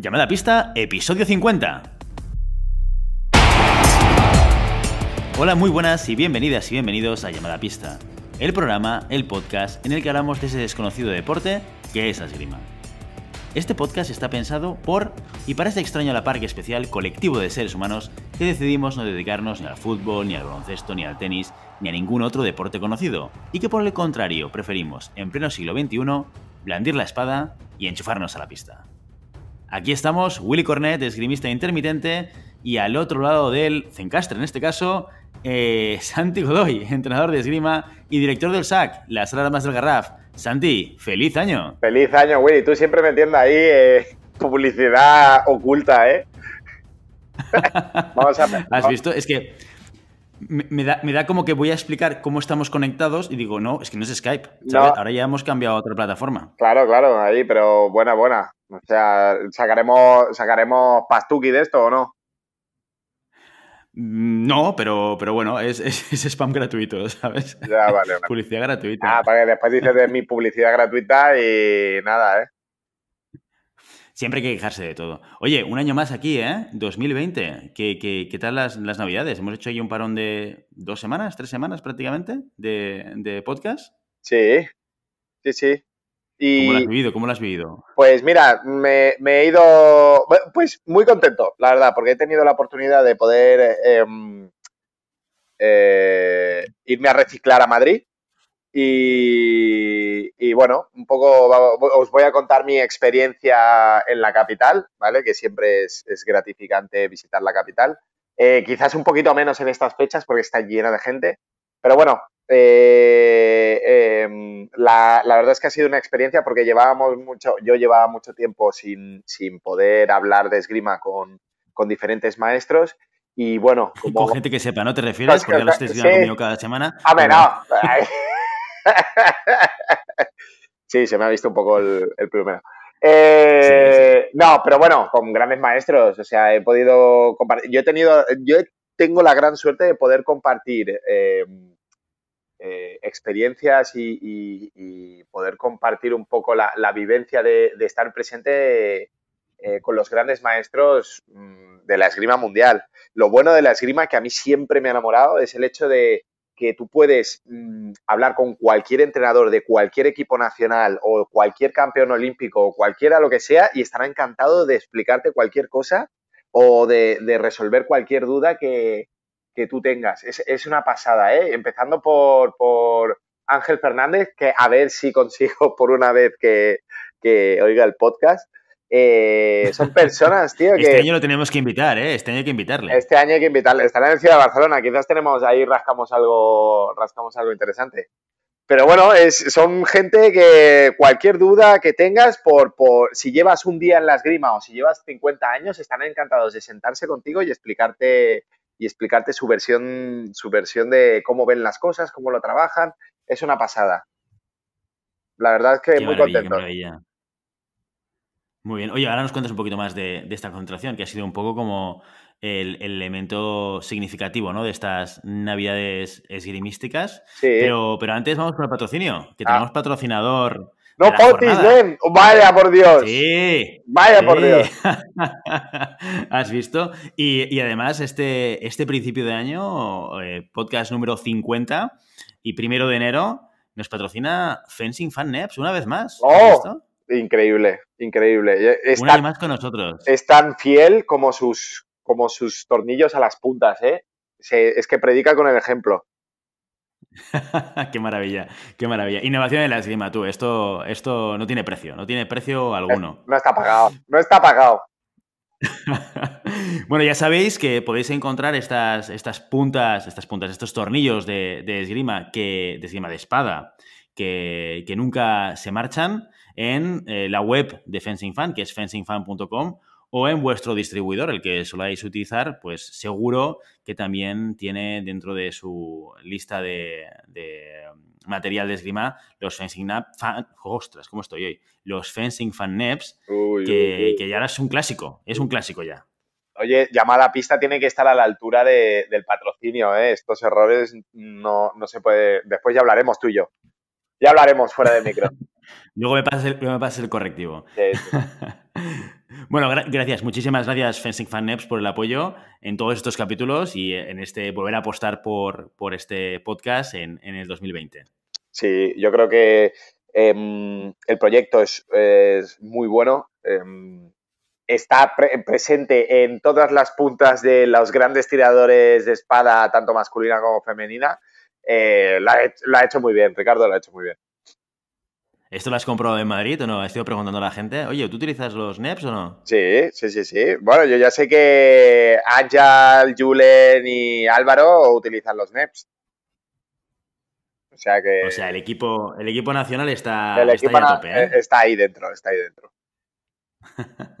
Llamada pista, episodio 50. Hola, muy buenas y bienvenidas y bienvenidos a Llamada a Pista, el programa, el podcast en el que hablamos de ese desconocido deporte que es la esgrima. Este podcast está pensado por y parece extraño la parque especial colectivo de seres humanos que decidimos no dedicarnos ni al fútbol, ni al baloncesto, ni al tenis, ni a ningún otro deporte conocido, y que por el contrario preferimos, en pleno siglo XXI, blandir la espada y enchufarnos a la pista. Aquí estamos, Willy Cornet, esgrimista intermitente, y al otro lado del Zencastre, en este caso, eh, Santi Godoy, entrenador de esgrima y director del SAC, las más del Garraf. Santi, feliz año. Feliz año, Willy. Tú siempre me entiendes ahí eh, publicidad oculta, ¿eh? vamos a, ¿Has visto? Es que me, da, como que voy a explicar cómo estamos conectados y digo, no, es que no es Skype. ¿sabes? Ahora ya hemos cambiado a otra plataforma. Claro, claro, ahí, pero buena, buena. O sea, ¿sacaremos, sacaremos Pastuki de esto o no? Mm, no, pero, pero bueno, es, es, spam gratuito, ¿sabes? Ya, vale. publicidad gratuita. Ah, para que después dices de mi publicidad gratuita y nada, ¿eh? Siempre hay que quejarse de todo. Oye, un año más aquí, ¿eh? 2020. ¿Qué, qué, tal las, las, navidades? Hemos hecho ahí un parón de dos semanas, tres semanas prácticamente de, podcast. Sí, sí, sí. ¿Cómo lo has vivido? ¿Cómo has vivido? Pues mira, me, he ido pues muy contento, la verdad, porque he tenido la oportunidad de poder em, eh, irme a reciclar a Madrid y, bueno, un poco os voy a contar mi experiencia en la capital, ¿vale? Que siempre es, gratificante visitar la capital. Eh, quizás un poquito menos en estas fechas porque está llena de gente. Pero bueno, eh, em, la, la, verdad es que ha sido una experiencia porque llevábamos mucho, yo llevaba mucho tiempo sin, sin poder hablar de esgrima con, con diferentes maestros y bueno. Con gente que sepa, ¿no te refieres? porque lo los estoy sí. conmigo cada semana. A ver, no. sí, se me ha visto un poco el, primero. Eh, no, pero bueno, con grandes maestros, o sea, he podido compartir, yo he tenido, yo tengo la gran suerte de poder compartir em, eh, experiencias y, poder compartir un poco la, vivencia de, estar presente eh, con los grandes maestros mm, de la esgrima mundial. Lo bueno de la esgrima que a mí siempre me ha enamorado es el hecho de, que tú puedes mm, hablar con cualquier entrenador de cualquier equipo nacional o cualquier campeón olímpico o cualquiera lo que sea y estará encantado de explicarte cualquier cosa o de, resolver cualquier duda que, tú tengas. Es, una pasada, ¿eh? Empezando por, por, Ángel Fernández, que a ver si consigo por una vez que oiga el podcast, eh, son personas, tío. Este que... Este año lo tenemos que invitar, ¿eh? Este año hay que invitarle. Este año hay que invitarle. Estará en el Ciudad de Barcelona. Quizás tenemos ahí rascamos algo, rascamos algo interesante. Pero bueno, son gente que cualquier duda que tengas, por, si llevas un día en las esgrima o si llevas 50 años, están encantados de sentarse contigo y explicarte y explicarte su versión, su versión de cómo ven las cosas, cómo lo trabajan. Es una pasada. La verdad es que muy contento. Muy bien. Oye, ahora nos cuentas un poquito más de, esta concentración, que ha sido un poco como el, elemento significativo ¿no? de estas navidades esgrimísticas. Sí. Pero, antes vamos con el patrocinio, que ah. tenemos patrocinador. No, Vaya por Dios. Sí. Vaya por Dios. Has visto. Y, además, este, este principio de año, eh, podcast número 50 y primero de enero, nos patrocina Fencing Fan Naps una vez más. Oh increíble, increíble. Eh, es Una más con nosotros. Es tan fiel como sus, como sus tornillos a las puntas, ¿eh? es que predica con el ejemplo. qué maravilla, qué maravilla. Innovación en la esgrima, tú. Esto, esto no tiene precio, no tiene precio alguno. No está pagado, no está pagado. bueno, ya sabéis que podéis encontrar estas, estas puntas, estas puntas, estos tornillos de, esgrima que, de esgrima de espada que, nunca se marchan en eh, la web de Fencing Fan, que es fencingfan.com, o en vuestro distribuidor, el que soláis utilizar, pues seguro que también tiene dentro de su lista de, material de esgrima los Fencing Fan... ¡Ostras! ¿Cómo estoy hoy? Los Fencing Fan Naps, que, ya es un clásico, es un clásico ya. Oye, llamada pista tiene que estar a la altura del patrocinio, ¿eh? Estos errores no, no se puede... Después ya hablaremos tú y yo. Ya hablaremos fuera de micro. luego, me pasas el, correctivo. bueno, gracias. Muchísimas gracias, Fencing Fan por el apoyo en todos estos capítulos y en este volver a apostar por, este podcast en, en el 2020. Sí, yo creo que em, el proyecto es, muy bueno. Em, está presente en todas las puntas de los grandes tiradores de espada, tanto masculina como femenina. Eh, lo ha hecho muy bien, Ricardo lo ha hecho muy bien. ¿Esto lo has comprobado en Madrid o no? He estado preguntando a la gente, oye, ¿tú utilizas los NEPs o no? Sí, sí, sí, sí. Bueno, yo ya sé que Ángel, Julen y Álvaro utilizan los NEPs. O sea que. O sea, el equipo, el equipo nacional está, ahí tope, ¿eh? Eh, está ahí dentro, está ahí dentro.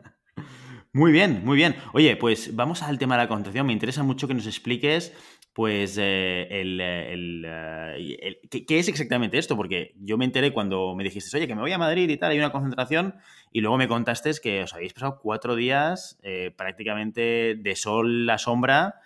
muy bien, muy bien. Oye, pues vamos al tema de la contratación. Me interesa mucho que nos expliques pues eh, el, eh, eh, ¿qué, es exactamente esto? Porque yo me enteré cuando me dijiste, oye, que me voy a Madrid y tal, hay una concentración, y luego me contaste que os habéis pasado cuatro días prácticamente de sol a sombra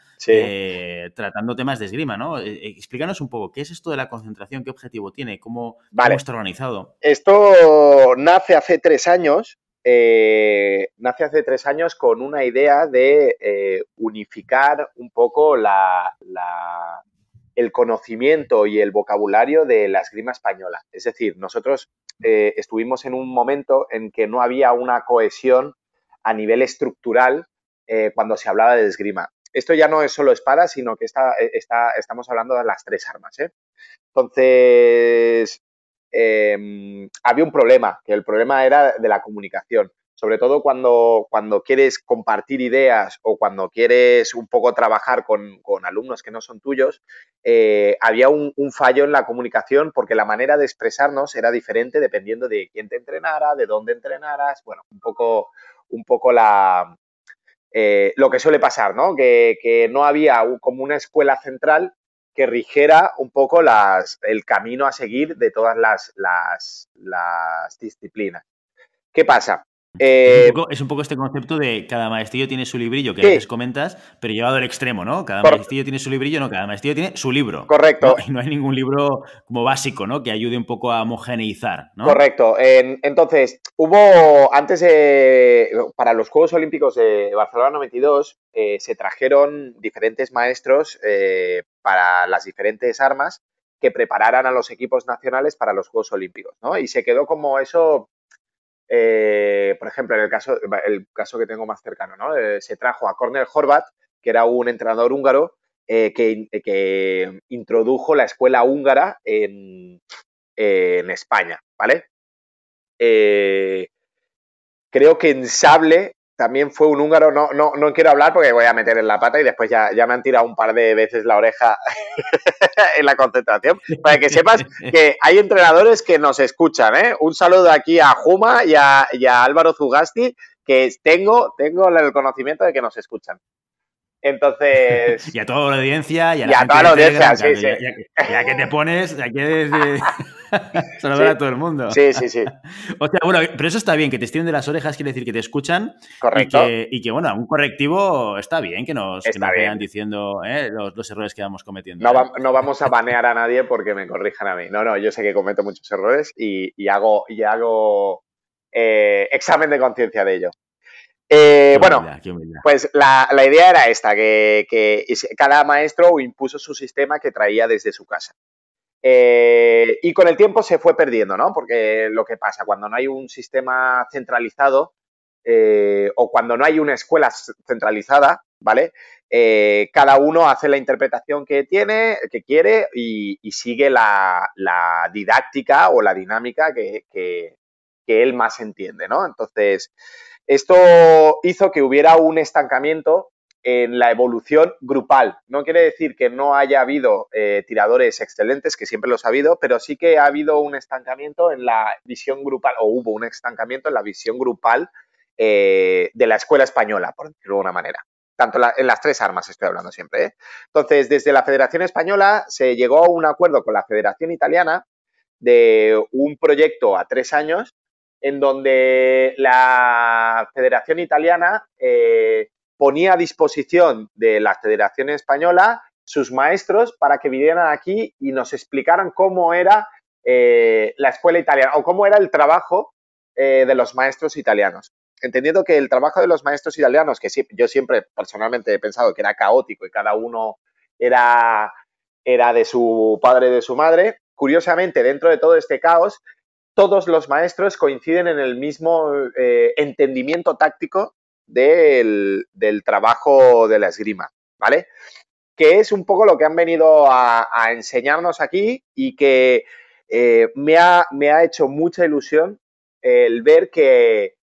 tratando temas de esgrima, ¿no? explícanos un poco, ¿qué es esto de la concentración? ¿Qué objetivo tiene? ¿Cómo, cómo está organizado? Esto nace hace tres años, eh, nace hace tres años con una idea de eh, unificar un poco el conocimiento y el vocabulario de la esgrima española. Es decir, nosotros eh, estuvimos en un momento en que no había una cohesión a nivel estructural cuando se hablaba de esgrima. Esto ya no es solo espada, sino que estamos hablando de las tres armas. Entonces, Em, había un problema, que el problema era de la comunicación. Sobre todo cuando, cuando quieres compartir ideas o cuando quieres un poco trabajar con, alumnos que no son tuyos, eh, había un, fallo en la comunicación porque la manera de expresarnos era diferente dependiendo de quién te entrenara, de dónde entrenaras, bueno, un poco, un poco la, eh, lo que suele pasar, ¿no? Que, que no había como una escuela central que rigiera un poco las, el camino a seguir de todas las, disciplinas. ¿Qué pasa? Eh, es, un poco, este concepto de cada maestrillo tiene su librillo, que les comentas, pero llevado al extremo, ¿no? Cada maestrillo tiene su librillo, no, cada maestrillo tiene su libro. Correcto. Y no hay ningún libro como básico, ¿no? Que ayude un poco a homogeneizar, ¿no? Correcto. entonces, hubo, antes, para los Juegos Olímpicos de Barcelona 92, eh, se trajeron diferentes maestros eh, para las diferentes armas que prepararan a los equipos nacionales para los Juegos Olímpicos, ¿no? Y se quedó como eso, eh, por ejemplo, en el caso, el caso que tengo más cercano, ¿no? Eh, se trajo a Cornel Horvat, que era un entrenador húngaro, eh, que, introdujo la escuela húngara en, en España, ¿vale? creo que en Sable también fue un húngaro, no, no, no quiero hablar porque voy a meter en la pata y después ya, ya me han tirado un par de veces la oreja en la concentración. Para que sepas que hay entrenadores que nos escuchan, ¿eh? Un saludo aquí a Juma y a, Álvaro Zugasti, que tengo, tengo el conocimiento de que nos escuchan. Entonces. y a toda la audiencia y a, la gente toda la Ya, que te pones, ya que desde... todo el mundo. Sí, sí, sí. o sea, bueno, pero eso está bien, que te estiren de las orejas quiere decir que te escuchan. Correcto. Y que, bueno, un correctivo está bien que nos, que vayan diciendo ¿eh? los, errores que vamos cometiendo. No, vamos a banear a nadie porque me corrijan a mí. No, no, yo sé que cometo muchos errores y, hago, y hago eh, examen de conciencia de ello. Eh, bueno, pues la, idea era esta, que, cada maestro impuso su sistema que traía desde su casa. Eh, y con el tiempo se fue perdiendo, ¿no? Porque lo que pasa, cuando no hay un sistema centralizado eh, o cuando no hay una escuela centralizada, ¿vale? Eh, cada uno hace la interpretación que tiene, que quiere y, sigue la, didáctica o la dinámica que, que él más entiende, ¿no? Entonces, esto hizo que hubiera un estancamiento en la evolución grupal. No quiere decir que no haya habido eh, tiradores excelentes, que siempre los ha habido, pero sí que ha habido un estancamiento en la visión grupal, o hubo un estancamiento en la visión grupal eh, de la escuela española, por decirlo de una manera. Tanto en las tres armas estoy hablando siempre. ¿eh? Entonces, desde la Federación Española se llegó a un acuerdo con la Federación Italiana de un proyecto a tres años en donde la Federación Italiana ponía a disposición de la Federación Española sus maestros para que vinieran aquí y nos explicaran cómo era eh, la escuela italiana o cómo era el trabajo eh, de los maestros italianos. Entendiendo que el trabajo de los maestros italianos, que sí, yo siempre personalmente he pensado que era caótico y cada uno era, era de su padre, de su madre, curiosamente dentro de todo este caos, todos los maestros coinciden en el mismo eh, entendimiento táctico del, trabajo de la esgrima, ¿vale? Que es un poco lo que han venido a, enseñarnos aquí y que eh, me, ha, hecho mucha ilusión el ver que,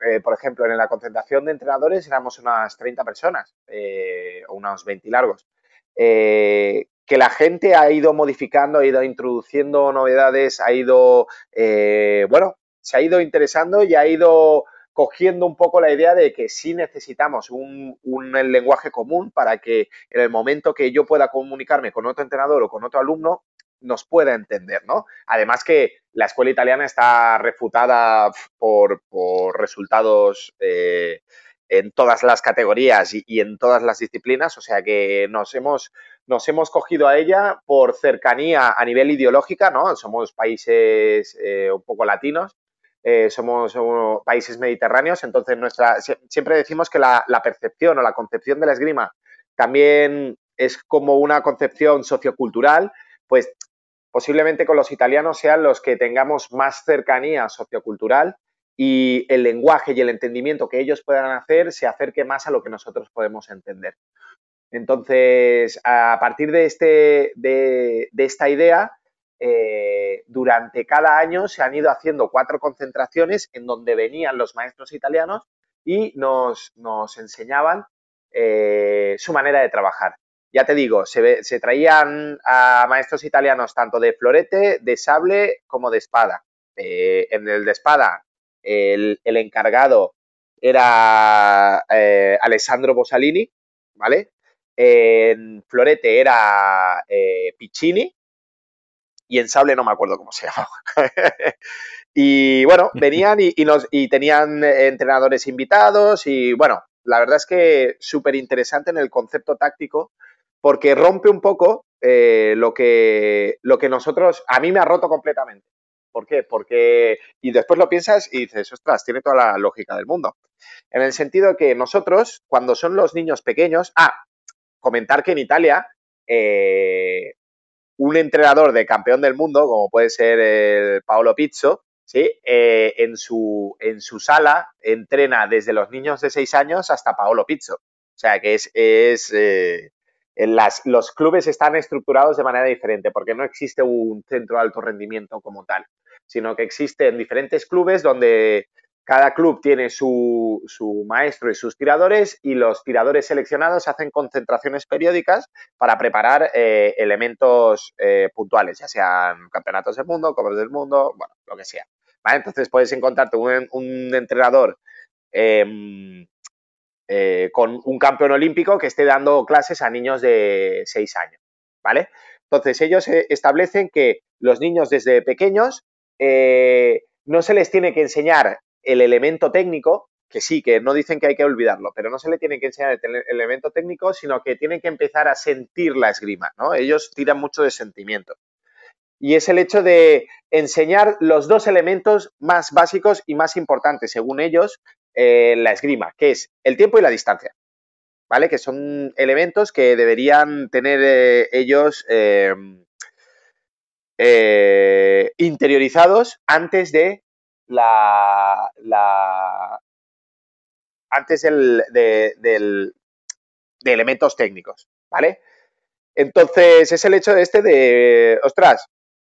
eh, por ejemplo, en la concentración de entrenadores éramos unas 30 personas, eh, o unos 20 largos. que la gente ha ido modificando, ha ido introduciendo novedades, ha ido, bueno, se ha ido interesando y ha ido cogiendo un poco la idea de que sí necesitamos un, lenguaje común para que en el momento que yo pueda comunicarme con otro entrenador o con otro alumno, nos pueda entender, ¿no? Además que la escuela italiana está refutada por, resultados eh, en todas las categorías y, en todas las disciplinas, o sea que nos hemos, nos hemos cogido a ella por cercanía a nivel ideológica, ¿no? Somos países eh, un poco latinos, eh, somos, países mediterráneos, entonces nuestra, siempre decimos que la, percepción o la concepción de la esgrima también es como una concepción sociocultural, pues posiblemente con los italianos sean los que tengamos más cercanía sociocultural y el lenguaje y el entendimiento que ellos puedan hacer se acerque más a lo que nosotros podemos entender. Entonces, a partir de, este, de esta idea, eh, durante cada año se han ido haciendo cuatro concentraciones en donde venían los maestros italianos y nos, enseñaban eh, su manera de trabajar. Ya te digo, se, traían a maestros italianos tanto de florete, de sable como de espada. Eh, en el de espada, el, encargado era Alessandro Bosalini, ¿vale? En florete era Piccini y en sable no me acuerdo cómo se llamaba. y bueno, venían y, tenían eh, entrenadores invitados y bueno, la verdad es que súper interesante en el concepto táctico porque rompe un poco eh, lo, que, lo que nosotros, a mí me ha roto completamente. ¿Por qué? Porque, y después lo piensas y dices, ostras, tiene toda la lógica del mundo. En el sentido que nosotros, cuando son los niños pequeños, ah, comentar que en Italia eh, un entrenador de campeón del mundo, como puede ser el Paolo Pizzo, ¿sí? Eh, en, su, en su sala entrena desde los niños de 6 años hasta Paolo Pizzo. O sea, que es... Eh, los clubes están estructurados de manera diferente porque no existe un centro de alto rendimiento como tal, sino que existen diferentes clubes donde cada club tiene su, maestro y sus tiradores y los tiradores seleccionados hacen concentraciones periódicas para preparar eh, elementos eh, puntuales, ya sean campeonatos del mundo, copas del mundo, bueno, lo que sea. Entonces puedes encontrarte un, entrenador em, eh, con un campeón olímpico que esté dando clases a niños de 6 años. ¿Vale? Entonces ellos establecen que los niños desde pequeños no se les tiene que enseñar el elemento técnico, que sí, que no dicen que hay que olvidarlo, pero no se le tiene que enseñar el elemento técnico, sino que tienen que empezar a sentir la esgrima, ¿no? Ellos tiran mucho de sentimiento. Y es el hecho de enseñar los dos elementos más básicos y más importantes, según ellos, eh, la esgrima, que es el tiempo y la distancia, ¿vale? Que son elementos que deberían tener eh, ellos eh, interiorizados antes de la, antes el, de, elementos técnicos, ¿vale? Entonces es el hecho de este de, ostras,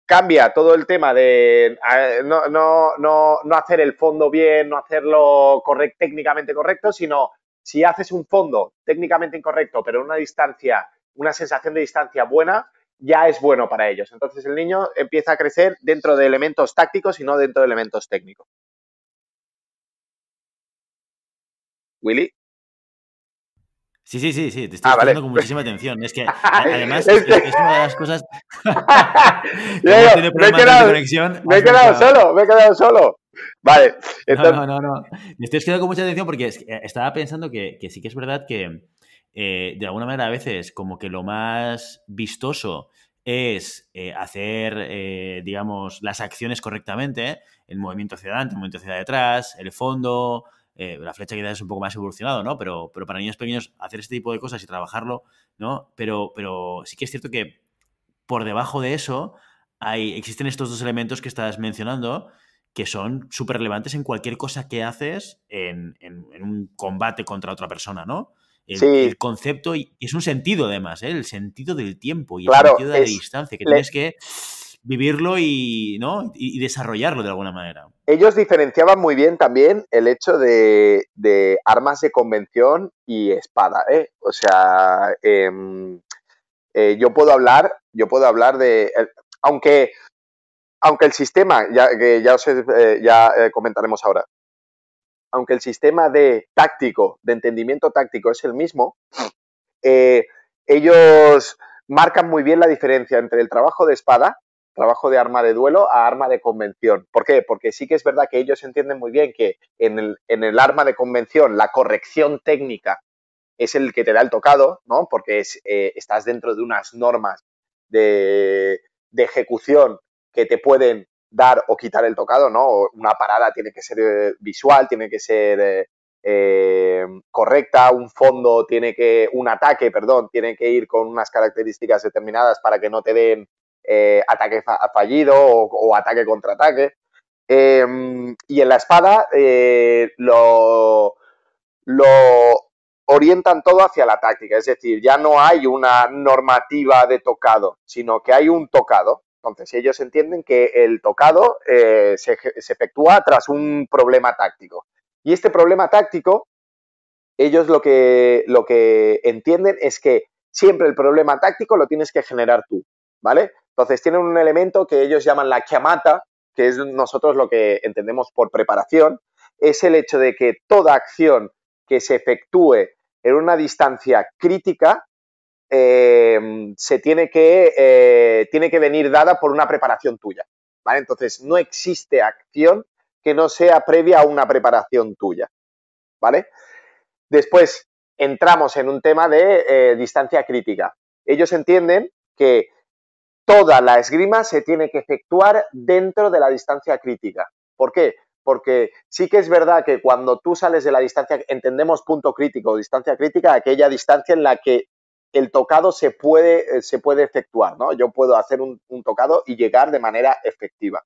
cambia todo el tema de no, hacer el fondo bien, no hacerlo técnicamente correcto, sino si haces un fondo técnicamente incorrecto, pero una distancia, una sensación de distancia buena, ya es bueno para ellos. Entonces el niño empieza a crecer dentro de elementos tácticos y no dentro de elementos técnicos. Willy. Sí, sí, sí, sí, te estoy ah, escuchando con muchísima atención. Es que además es, una de las cosas. me he quedado, solo, me he quedado solo. Vale. No, no, no, no. Me estoy quedando con mucha atención porque eh, estaba pensando que sí que es verdad que, eh, de alguna manera a veces como que lo más vistoso es eh, hacer, eh, digamos, las acciones correctamente, el movimiento hacia adelante, el movimiento hacia detrás, el fondo, la flecha quizás es un poco más evolucionado, ¿no? Pero, para niños pequeños hacer este tipo de cosas y trabajarlo, ¿no? Pero, pero sí que es cierto que por debajo de eso hay, existen estos dos elementos que estás mencionando que son súper relevantes en cualquier cosa que haces en un combate contra otra persona, ¿no? El, concepto y es un sentido además, ¿eh? el sentido del tiempo y el sentido de la distancia, que tienes que vivirlo y, desarrollarlo de alguna manera. Ellos diferenciaban muy bien también el hecho de, armas de convención y espada. ¿eh? O sea, em, eh, yo puedo hablar, yo puedo hablar de. aunque, aunque el sistema, que ya, os, ya comentaremos ahora, aunque el sistema de táctico, de entendimiento táctico es el mismo, eh, ellos marcan muy bien la diferencia entre el trabajo de espada, trabajo de arma de duelo, a arma de convención. ¿Por qué? Porque sí que es verdad que ellos entienden muy bien que en el, en el arma de convención la corrección técnica es el que te da el tocado, ¿no? Porque eh, estás dentro de unas normas de, de ejecución que te pueden dar o quitar el tocado, ¿no? Una parada tiene que ser eh, visual, tiene que ser eh, eh, correcta, un fondo tiene que, un ataque, perdón, tiene que ir con unas características determinadas para que no te den ataque fallido o, ataque contra ataque. Em, y en la espada lo, lo orientan todo hacia la táctica, es decir, ya no hay una normativa de tocado, sino que hay un tocado entonces, ellos entienden que el tocado eh, se, se, efectúa tras un problema táctico. Y este problema táctico, ellos lo que, lo que entienden es que siempre el problema táctico lo tienes que generar tú, ¿vale? Entonces, tienen un elemento que ellos llaman la chiamata, que es nosotros lo que entendemos por preparación, es el hecho de que toda acción que se efectúe en una distancia crítica eh, se tiene que, eh, tiene que venir dada por una preparación tuya. ¿vale? Entonces, no existe acción que no sea previa a una preparación tuya. ¿Vale? Después entramos en un tema de eh, distancia crítica. Ellos entienden que toda la esgrima se tiene que efectuar dentro de la distancia crítica. ¿Por qué? Porque sí que es verdad que cuando tú sales de la distancia, entendemos punto crítico, distancia crítica, aquella distancia en la que el tocado se puede, eh, se puede efectuar, ¿no? Yo puedo hacer un, un, tocado y llegar de manera efectiva,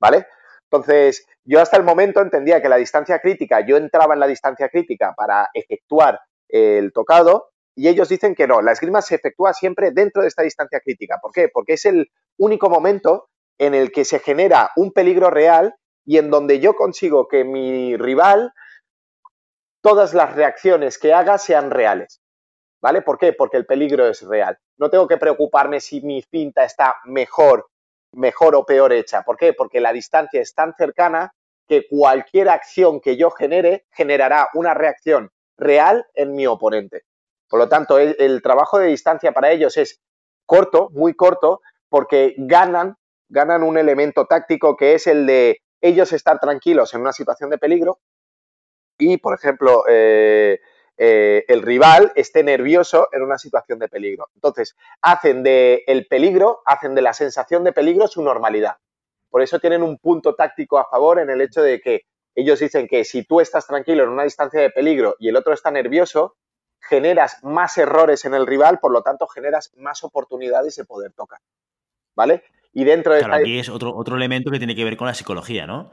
¿vale? Entonces, yo hasta el momento entendía que la distancia crítica, yo entraba en la distancia crítica para efectuar el tocado y ellos dicen que no, la esgrima se efectúa siempre dentro de esta distancia crítica. ¿Por qué? Porque es el único momento en el que se genera un peligro real y en donde yo consigo que mi rival, todas las reacciones que haga sean reales. ¿vale? ¿Por qué? Porque el peligro es real. No tengo que preocuparme si mi cinta está mejor, mejor o peor hecha. ¿Por qué? Porque la distancia es tan cercana que cualquier acción que yo genere generará una reacción real en mi oponente. Por lo tanto, el, trabajo de distancia para ellos es corto, muy corto, porque ganan, ganan un elemento táctico que es el de ellos estar tranquilos en una situación de peligro y, por ejemplo, eh, eh, el rival esté nervioso en una situación de peligro. Entonces, hacen de el peligro, hacen de la sensación de peligro su normalidad. Por eso tienen un punto táctico a favor en el hecho de que ellos dicen que si tú estás tranquilo en una distancia de peligro y el otro está nervioso, generas más errores en el rival, por lo tanto generas más oportunidades de poder tocar. ¿Vale? Y dentro de claro, aquí es otro, otro elemento que tiene que ver con la psicología, ¿no?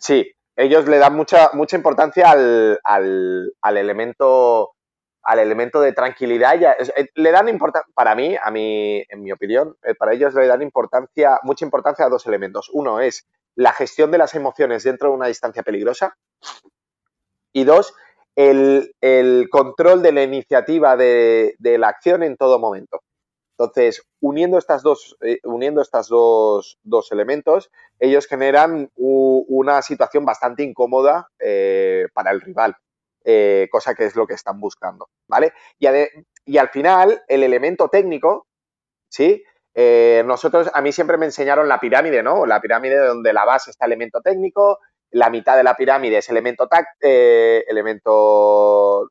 Sí, ellos le dan mucha, mucha importancia al, al, al elemento al elemento de tranquilidad eh, le dan para mí a mí en mi opinión eh, para ellos le dan importancia mucha importancia a dos elementos uno es la gestión de las emociones dentro de una distancia peligrosa y dos el, control de la iniciativa de la acción en todo momento entonces, uniendo, estas dos, eh, uniendo estos dos, elementos, ellos generan una situación bastante incómoda eh, para el rival, eh, cosa que es lo que están buscando, ¿vale? Y, al final, el elemento técnico, ¿sí? nosotros, a mí siempre me enseñaron la pirámide, ¿no? La pirámide donde la base está elemento técnico, la mitad de la pirámide es elemento, elemento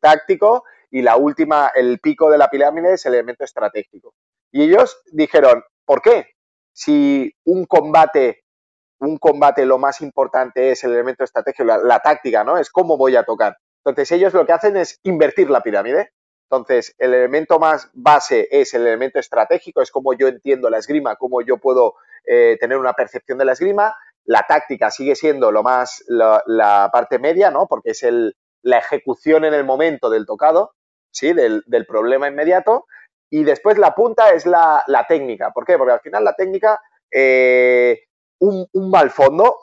táctico y la última, el pico de la pirámide es el elemento estratégico. Y ellos dijeron, ¿por qué? Si un combate, un combate lo más importante es el elemento estratégico, la, táctica, ¿no? Es cómo voy a tocar. Entonces ellos lo que hacen es invertir la pirámide. Entonces el elemento más base es el elemento estratégico, es cómo yo entiendo la esgrima, cómo yo puedo eh, tener una percepción de la esgrima. La táctica sigue siendo lo más la, parte media, ¿no? Porque es el, la ejecución en el momento del tocado ¿sí? Del, problema inmediato. Y después la punta es la, técnica. ¿Por qué? Porque al final la técnica, eh, un, mal fondo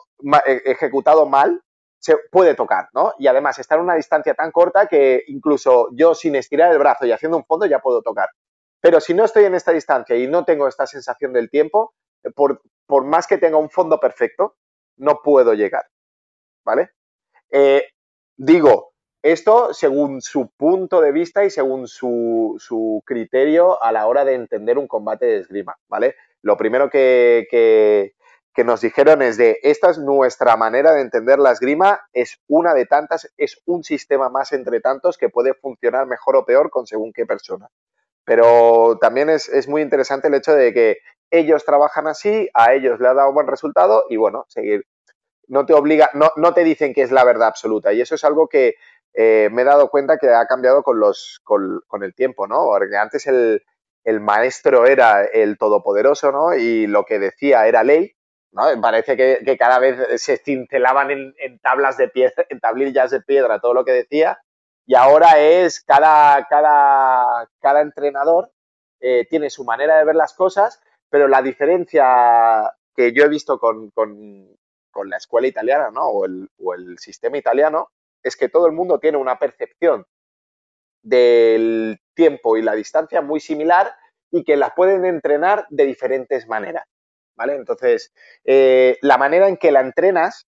eh, ejecutado mal, se puede tocar, ¿no? Y además estar a una distancia tan corta que incluso yo sin estirar el brazo y haciendo un fondo ya puedo tocar. Pero si no estoy en esta distancia y no tengo esta sensación del tiempo, por, más que tenga un fondo perfecto, no puedo llegar, ¿vale? Eh, digo, esto según su punto de vista y según su, criterio a la hora de entender un combate de esgrima, ¿vale? Lo primero que, nos dijeron es de esta es nuestra manera de entender la esgrima, es una de tantas, es un sistema más entre tantos que puede funcionar mejor o peor con según qué persona. Pero también es, es muy interesante el hecho de que ellos trabajan así, a ellos le ha dado buen resultado y bueno, seguir, no te obliga, no, no, te dicen que es la verdad absoluta. Y eso es algo que, eh, me he dado cuenta que ha cambiado con, los, con, el tiempo, ¿no? Porque antes el, maestro era el todopoderoso, ¿no? Y lo que decía era ley, ¿no? Parece que, cada vez se cincelaban en, tablas de piedra, en tablillas de piedra todo lo que decía. Y ahora es cada, cada, cada entrenador eh, tiene su manera de ver las cosas, pero la diferencia que yo he visto con, la escuela italiana, ¿no? o el sistema italiano, es que todo el mundo tiene una percepción del tiempo y la distancia muy similar y que las pueden entrenar de diferentes maneras. ¿Vale? Entonces, eh, la manera en que la entrenas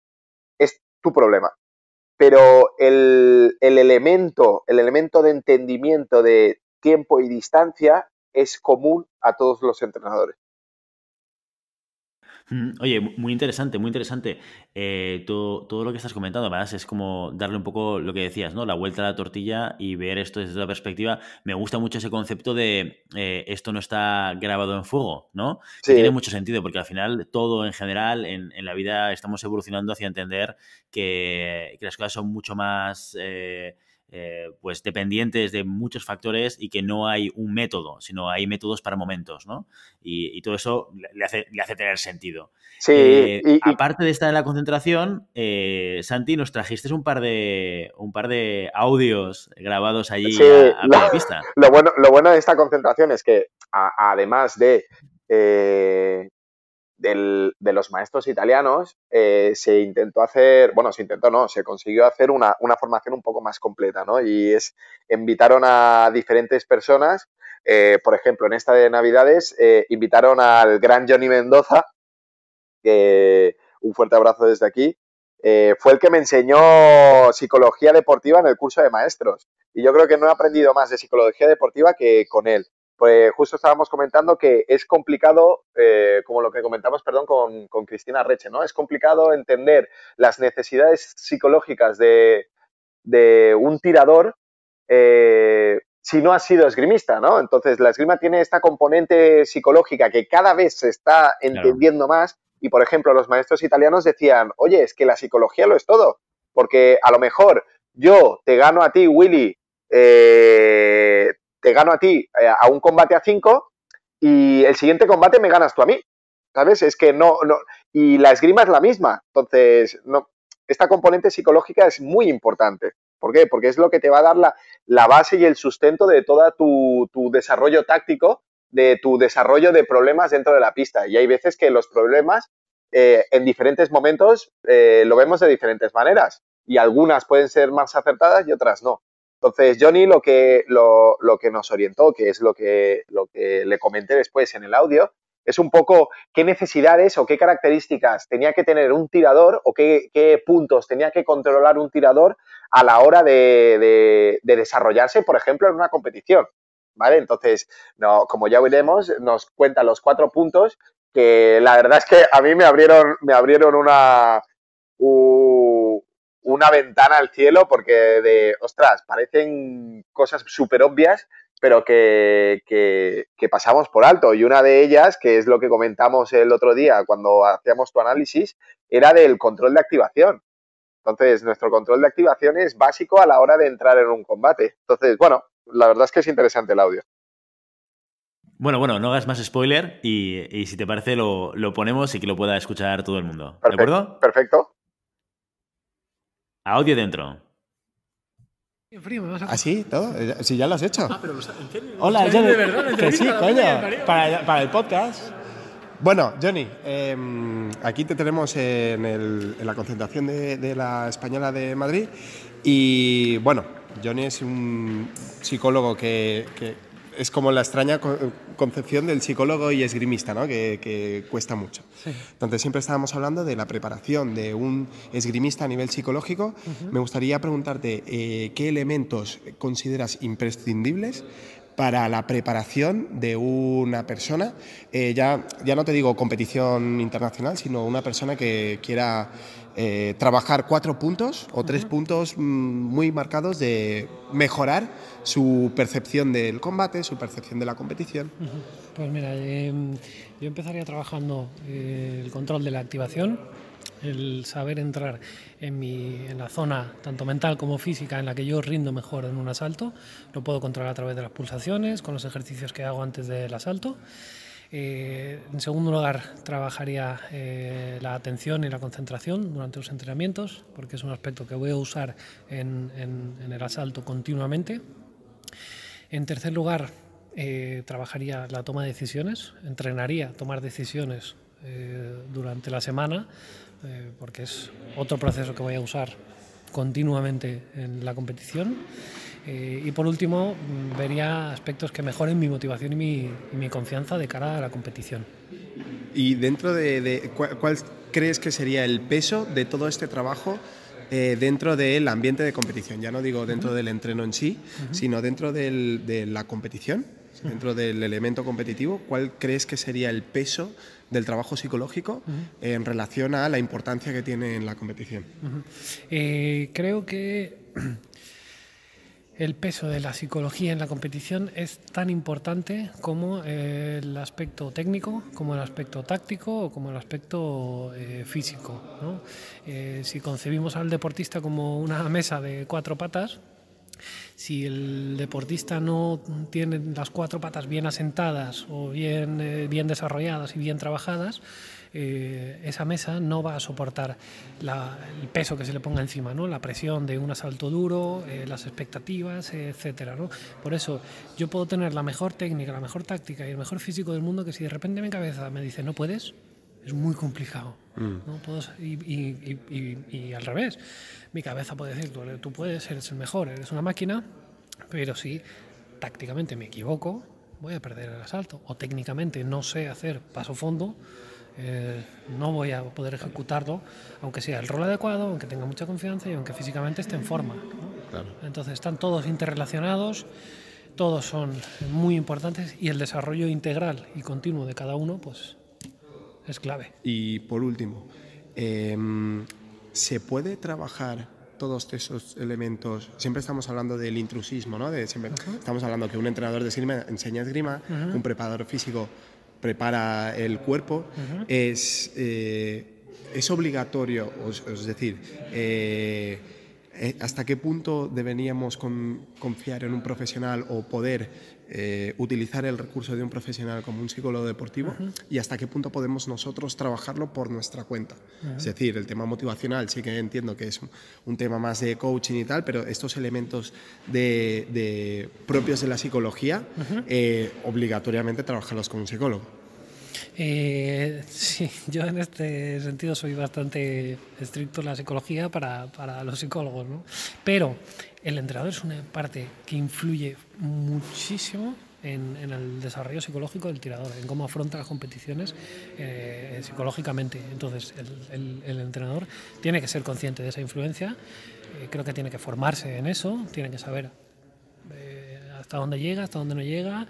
es tu problema. Pero el, elemento, el elemento de entendimiento de tiempo y distancia es común a todos los entrenadores. Oye, muy interesante, muy interesante. Eh, todo, todo, lo que estás comentando, ¿verdad? Es como darle un poco lo que decías, ¿no? La vuelta a la tortilla y ver esto desde otra perspectiva. Me gusta mucho ese concepto de eh, esto no está grabado en fuego, ¿no? tiene mucho sentido, porque al final todo en general en, en la vida estamos evolucionando hacia entender que, las cosas son mucho más... Eh, eh, pues dependientes de muchos factores y que no hay un método, sino hay métodos para momentos, ¿no? Y, todo eso le hace, tener sentido. Sí. Eh, y, Aparte de estar en la concentración, eh, Santi, nos trajiste un par de un par de audios grabados allí a, la pista. Lo bueno, lo bueno de esta concentración es que además de de los maestros italianos eh, se intentó hacer, bueno, se intentó no, se consiguió hacer una, una formación un poco más completa, ¿no? Y es, invitaron a diferentes personas, eh, por ejemplo, en esta de Navidades, eh, invitaron al gran Johnny Mendoza, que un fuerte abrazo desde aquí, fue el que me enseñó psicología deportiva en el curso de maestros. Y yo creo que no he aprendido más de psicología deportiva que con él. Pues justo estábamos comentando que es complicado, eh, como lo que comentamos, perdón, con, Cristina Reche, ¿no? Es complicado entender las necesidades psicológicas de, un tirador eh, si no ha sido esgrimista, ¿no? Entonces, la esgrima tiene esta componente psicológica que cada vez se está entendiendo más y, por ejemplo, los maestros italianos decían, oye, es que la psicología lo es todo, porque a lo mejor yo te gano a ti, Willy, eh, te gano a ti eh, a un combate a 5 y el siguiente combate me ganas tú a mí. ¿Sabes? Es que no, no. Y la esgrima es la misma. Entonces, no, esta componente psicológica es muy importante. ¿Por qué? Porque es lo que te va a dar la, base y el sustento de todo tu, desarrollo táctico, de tu desarrollo de problemas dentro de la pista. Y hay veces que los problemas eh, en diferentes momentos eh, lo vemos de diferentes maneras. Y algunas pueden ser más acertadas y otras no. Entonces, Johnny lo que, lo, lo que nos orientó, que es lo que, lo que le comenté después en el audio, es un poco qué necesidades o qué características tenía que tener un tirador o qué, puntos tenía que controlar un tirador a la hora de, de, desarrollarse, por ejemplo, en una competición. ¿Vale? Entonces, no, como ya veremos, nos cuenta los cuatro puntos que la verdad es que a mí me abrieron, me abrieron una, una ventana al cielo porque de, ostras, parecen cosas súper obvias, pero que, pasamos por alto. Y una de ellas, que es lo que comentamos el otro día cuando hacíamos tu análisis, era del control de activación. Entonces, nuestro control de activación es básico a la hora de entrar en un combate. Entonces, bueno, la verdad es que es interesante el audio. Bueno, bueno, no hagas más spoiler y, si te parece lo, ponemos y que lo pueda escuchar todo el mundo. ¿De acuerdo? Perfecto. Audio dentro. Así ¿Ah, ¿Todo? Eh, si ya lo has hecho. Ah, Hola, Johnny. sí, coño. Para, el podcast. Bueno, Johnny, em, aquí te tenemos en, la concentración de, la Española de Madrid. Y bueno, Johnny es un psicólogo que, es como la extraña concepción del psicólogo y esgrimista, ¿no? que, cuesta mucho. siempre estábamos hablando de la preparación de un esgrimista a nivel psicológico. Me gustaría preguntarte eh, qué elementos consideras imprescindibles para la preparación de una persona, eh, ya, ya no te digo competición internacional, sino una persona que quiera eh, trabajar cuatro puntos o tres puntos mm, muy marcados de mejorar su percepción del combate, su percepción de la competición. Pues mira, em, yo empezaría trabajando eh, el control de la activación el saber entrar en, mi, en la zona tanto mental como física en la que yo rindo mejor en un asalto, lo puedo controlar a través de las pulsaciones, con los ejercicios que hago antes del asalto. Eh, en segundo lugar, trabajaría eh, la atención y la concentración durante los entrenamientos, porque es un aspecto que voy a usar en, en, el asalto continuamente. En tercer lugar, eh, trabajaría la toma de decisiones, entrenaría tomar decisiones durante la semana eh, porque es otro proceso que voy a usar continuamente en la competición. Eh, y por último, mm, vería aspectos que mejoren mi motivación y mi, confianza de cara a la competición. ¿Y dentro de, ¿cuál, crees que sería el peso de todo este trabajo eh, dentro del ambiente de competición? Ya no digo dentro del entreno en sí, sino dentro de la competición dentro del elemento competitivo, ¿cuál crees que sería el peso del trabajo psicológico en relación a la importancia que tiene en la competición? Eh, creo que el peso de la psicología en la competición es tan importante como eh, el aspecto técnico, como el aspecto táctico o como el aspecto eh, físico. si concebimos al deportista como una mesa de cuatro patas, si el deportista no tiene las cuatro patas bien asentadas o bien, eh, bien desarrolladas y bien trabajadas, eh, esa mesa no va a soportar el peso que se le ponga encima, ¿no? la presión de un asalto duro, eh, las expectativas, etc. Por eso yo puedo tener la mejor técnica, la mejor táctica y el mejor físico del mundo que si de repente mi cabeza me dice no puedes, es muy complicado. Mm. ¿no? y, al revés, mi cabeza puede decir, tú, puedes, eres el mejor, eres una máquina, pero si tácticamente me equivoco, voy a perder el asalto. O técnicamente no sé hacer paso fondo, eh, no voy a poder ejecutarlo, aunque sea el rol adecuado, aunque tenga mucha confianza y aunque físicamente esté en forma. Entonces están todos interrelacionados, todos son muy importantes y el desarrollo integral y continuo de cada uno, pues es clave. Y por último, em, ¿se puede trabajar todos esos elementos? Siempre estamos hablando del intrusismo, ¿no? De siempre, Estamos hablando que un entrenador de esgrima enseña esgrima, un preparador físico prepara el cuerpo. es, eh, es obligatorio, es decir, eh, eh, ¿Hasta qué punto deberíamos confiar en un profesional o poder eh, utilizar el recurso de un profesional como un psicólogo deportivo y hasta qué punto podemos nosotros trabajarlo por nuestra cuenta. Es decir, el tema motivacional sí que entiendo que es un tema más de coaching y tal, pero estos elementos de, propios de la psicología, eh, obligatoriamente trabajarlos con un psicólogo. Eh, sí, yo en este sentido soy bastante estricto en la psicología para, para los psicólogos, ¿no? Pero el entrenador es una parte que influye muchísimo en, el desarrollo psicológico del tirador, en cómo afronta las competiciones eh, psicológicamente. Entonces, el, entrenador tiene que ser consciente de esa influencia, eh, creo que tiene que formarse en eso, tiene que saber hasta dónde llega, hasta dónde no llega,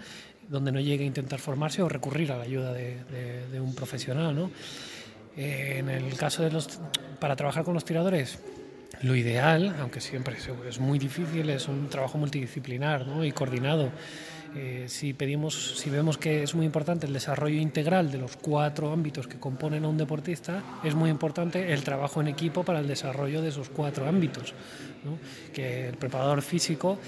donde no llegue a intentar formarse o recurrir a la ayuda de, un profesional. ¿no? Eh, en el caso de los, para trabajar con los tiradores, lo ideal, aunque siempre es muy difícil, es un trabajo multidisciplinar ¿no? y coordinado. Eh, si, pedimos, si vemos que es muy importante el desarrollo integral de los cuatro ámbitos que componen a un deportista, es muy importante el trabajo en equipo para el desarrollo de esos cuatro ámbitos. ¿no? Que el preparador físico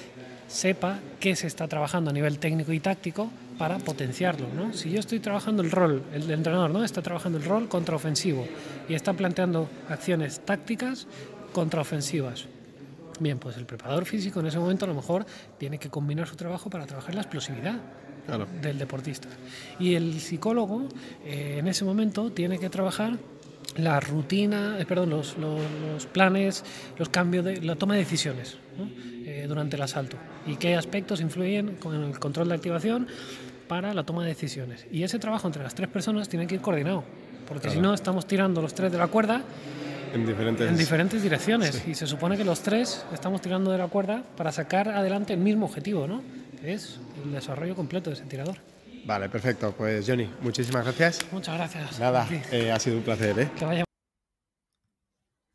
sepa qué se está trabajando a nivel técnico y táctico para potenciarlo. Si yo estoy trabajando el rol, el entrenador ¿no? está trabajando el rol contraofensivo y está planteando acciones tácticas contraofensivas. Bien, pues el preparador físico en ese momento a lo mejor tiene que combinar su trabajo para trabajar la explosividad del deportista. Y el psicólogo eh, en ese momento tiene que trabajar la rutina, eh, perdón, los, planes, los cambios de la toma de decisiones eh, durante el asalto y qué aspectos influyen con el control de activación para la toma de decisiones. Y ese trabajo entre las tres personas tiene que ir coordinado, porque si no estamos tirando los tres de la cuerda en diferentes, en diferentes direcciones y se supone que los tres estamos tirando de la cuerda para sacar adelante el mismo objetivo, ¿no? Que es el desarrollo completo de ese tirador. Vale, perfecto. Pues Johnny, muchísimas gracias. Muchas gracias. Nada, eh, ha sido un placer. ¿eh?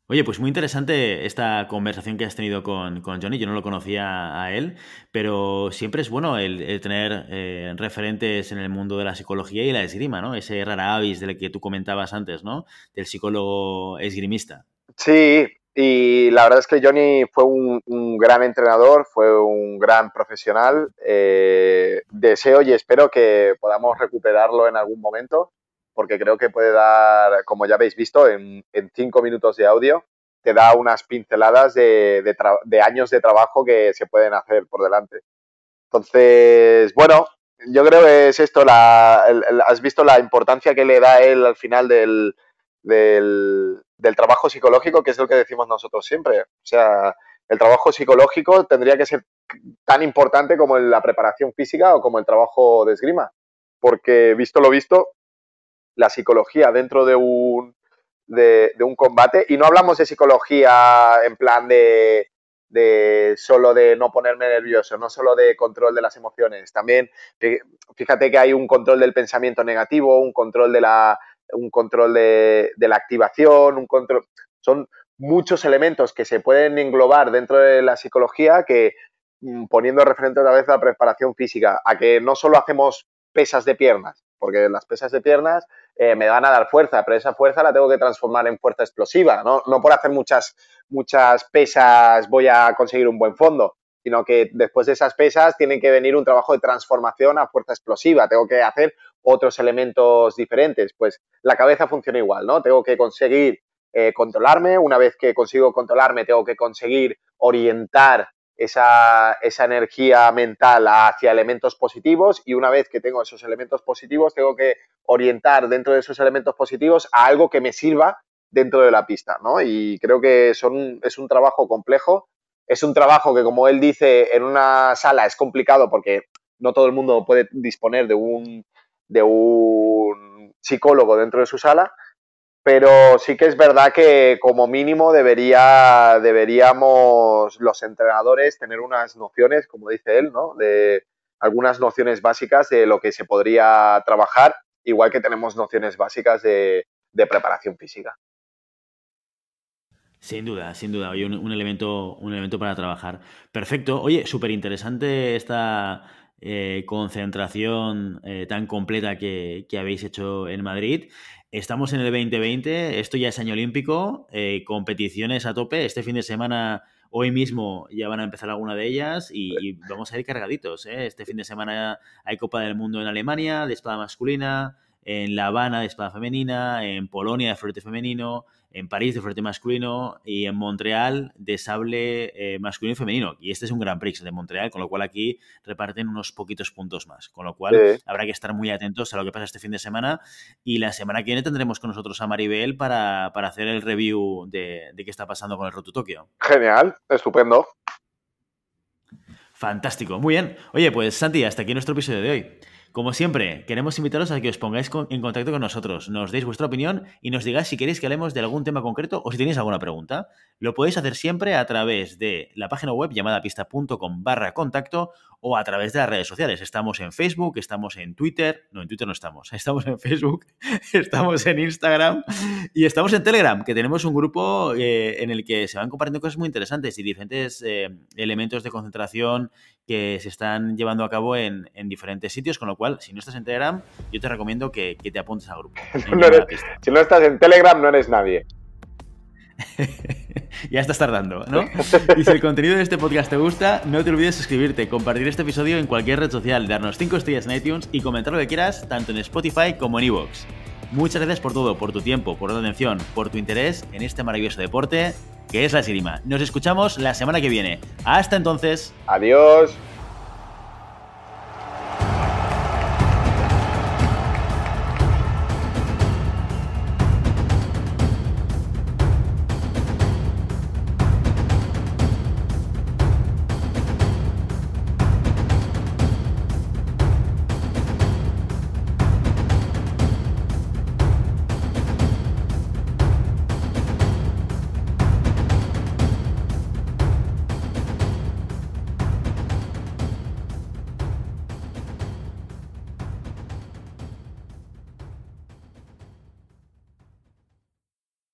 Oye, pues muy interesante esta conversación que has tenido con, Johnny. Yo no lo conocía a él, pero siempre es bueno el, tener eh, referentes en el mundo de la psicología y la esgrima, ¿no? Ese rara avis del que tú comentabas antes, ¿no? Del psicólogo esgrimista. Sí, y la verdad es que Johnny fue un, gran entrenador, fue un gran profesional. Eh, deseo y espero que podamos recuperarlo en algún momento, porque creo que puede dar, como ya habéis visto, en, cinco minutos de audio, te da unas pinceladas de, años de trabajo que se pueden hacer por delante. Entonces, bueno, yo creo que es esto, la, has visto la importancia que le da él al final del, del trabajo psicológico, que es lo que decimos nosotros siempre. O sea, el trabajo psicológico tendría que ser tan importante como la preparación física o como el trabajo de esgrima, porque visto lo visto, la psicología dentro de un, de, un combate, y no hablamos de psicología en plan de, de solo de no ponerme nervioso, no solo de control de las emociones. También fíjate que hay un control del pensamiento negativo, un control de la un control de, la activación, un control... Son muchos elementos que se pueden englobar dentro de la psicología que mm, poniendo referente otra vez a la preparación física, a que no solo hacemos pesas de piernas, porque las pesas de piernas eh, me van a dar fuerza, pero esa fuerza la tengo que transformar en fuerza explosiva, no, no por hacer muchas, muchas pesas voy a conseguir un buen fondo, sino que después de esas pesas tiene que venir un trabajo de transformación a fuerza explosiva, tengo que hacer otros elementos diferentes, pues la cabeza funciona igual, ¿no? Tengo que conseguir eh, controlarme, una vez que consigo controlarme tengo que conseguir orientar esa, energía mental hacia elementos positivos y una vez que tengo esos elementos positivos tengo que orientar dentro de esos elementos positivos a algo que me sirva dentro de la pista, ¿no? Y creo que son, es un trabajo complejo es un trabajo que, como él dice, en una sala es complicado porque no todo el mundo puede disponer de un, de un psicólogo dentro de su sala, pero sí que es verdad que como mínimo debería, deberíamos los entrenadores tener unas nociones, como dice él, ¿no? de algunas nociones básicas de lo que se podría trabajar, igual que tenemos nociones básicas de, de preparación física. Sin duda, sin duda. hay un, elemento, un elemento para trabajar. Perfecto. Oye, súper interesante esta eh, concentración eh, tan completa que, que, habéis hecho en Madrid. Estamos en el 2020, esto ya es año olímpico, eh, competiciones a tope. Este fin de semana, hoy mismo, ya van a empezar alguna de ellas y, y vamos a ir cargaditos. Este fin de semana hay Copa del Mundo en Alemania, de espada masculina, en La Habana de espada femenina, en Polonia de fuerte femenino, en París de fuerte masculino y en Montreal de sable eh, masculino y femenino. Y este es un Gran Prix de Montreal, con lo cual aquí reparten unos poquitos puntos más. Con lo cual habrá que estar muy atentos a lo que pasa este fin de semana. Y la semana que viene tendremos con nosotros a Maribel para, hacer el review de, qué está pasando con el roto Tokio. Genial, estupendo. Fantástico, muy bien. Oye, pues Santi, hasta aquí nuestro episodio de hoy. Como siempre, queremos invitaros a que os pongáis en contacto con nosotros, nos deis vuestra opinión y nos digáis si queréis que hablemos de algún tema concreto o si tenéis alguna pregunta. Lo podéis hacer siempre a través de la página web llamada pista.com barra contacto o a través de las redes sociales. Estamos en Facebook, estamos en Twitter, no, en Twitter no estamos, estamos en Facebook, estamos en Instagram y estamos en Telegram, que tenemos un grupo eh, en el que se van compartiendo cosas muy interesantes y diferentes eh, elementos de concentración que se están llevando a cabo en, diferentes sitios, con lo cual, si no estás en Telegram, yo te recomiendo que, te apuntes al grupo. si no estás en Telegram, no eres nadie. ya estás tardando, ¿no? Y si el contenido de este podcast te gusta, no te olvides suscribirte, compartir este episodio en cualquier red social, darnos 5 estrellas en iTunes y comentar lo que quieras tanto en Spotify como en iVoox. Muchas gracias por todo, por tu tiempo, por tu atención, por tu interés en este maravilloso deporte que es la esgrima. Nos escuchamos la semana que viene. Hasta entonces. Adiós.